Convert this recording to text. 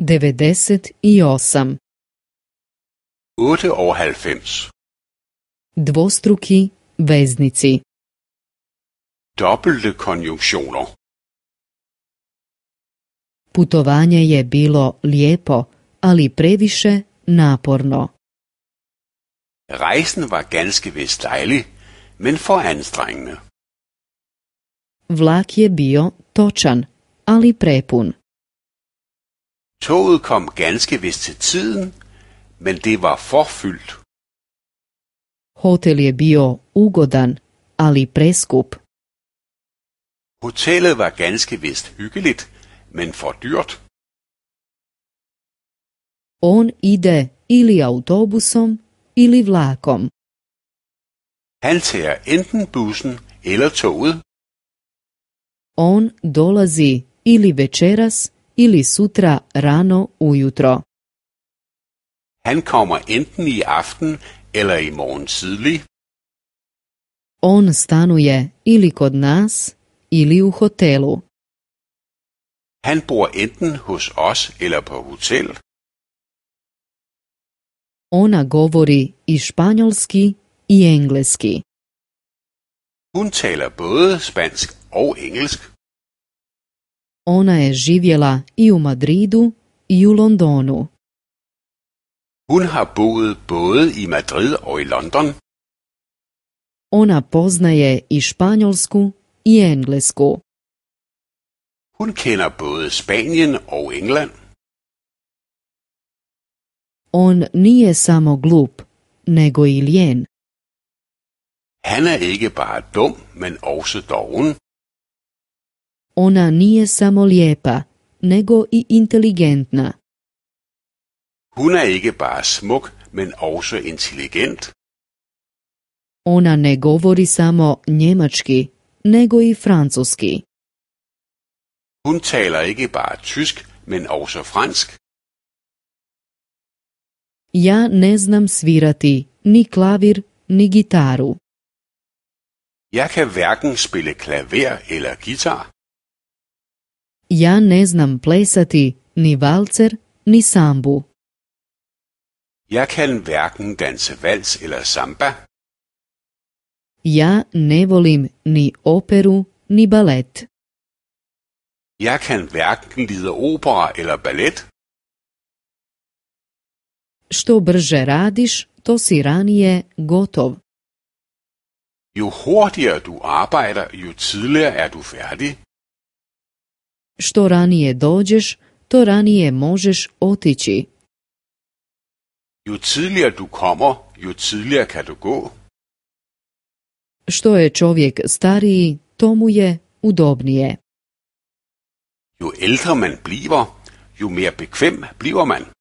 98 Dvostruki veznici Dobbelte konjunktioner Putovanje je bilo lijepo, ali previše naporno. Reisen var ganske vist dejlig, men for anstrengende. Vlak je bio točan, ali prepun. Toget kom ganske vist til tiden, men det var forfyldt. Hotel je bio ugodan, ali preskup. Hotellet var ganske vist hyggeligt, men for dyrt. On ide ili autobusom ili vlakom. Han tager enten bussen eller toget. On dolazi ili večeras ili sutra rano ujutro. Han kommer enten i aften eller i morgen tidlig. On stanuje ili kod nas ili u hotelu. Han bor enten hos os eller på hotel. Ona govori i španjolski i engleski. Hun taler både spansk og engelsk. Ona je živjela i u Madridu i u Londonu. Hun har boet både i Madrid og i London. Ona poznaje i španjolsku i englesku. Hun kender både Spanien og England. On nije samo glup, nego i lijen. Han er ikke bare dum, men også doven. Ona nije samo lijepa, nego i inteligentna. Hun er ikke bare smuk, men også intelligent. Ona ne govori samo njemački, nego i francuski. Hun taler ikke bare tysk, men også fransk. Ja ne znam svirati ni klavir, ni gitaru. Jeg kan hverken spille klaver eller gitar. Ja ne znam plesati ni valcer ni sambu. Ja kan verken danse vals eller samba. Ja ne volim ni operu ni balet Ja kan verken lide opera eller ballet. Što brže radiš, to si ranije gotov. Jo hurtigere du arbejder, jo tidligere er du færdig. Što ranije dođeš, to ranije možeš otići. Ju tidlije du kommer, ju tidlije kan du gå. Što je čovjek stariji, tomu je udobnije. Ju eldre man bliver, ju mer bekvem bliver man.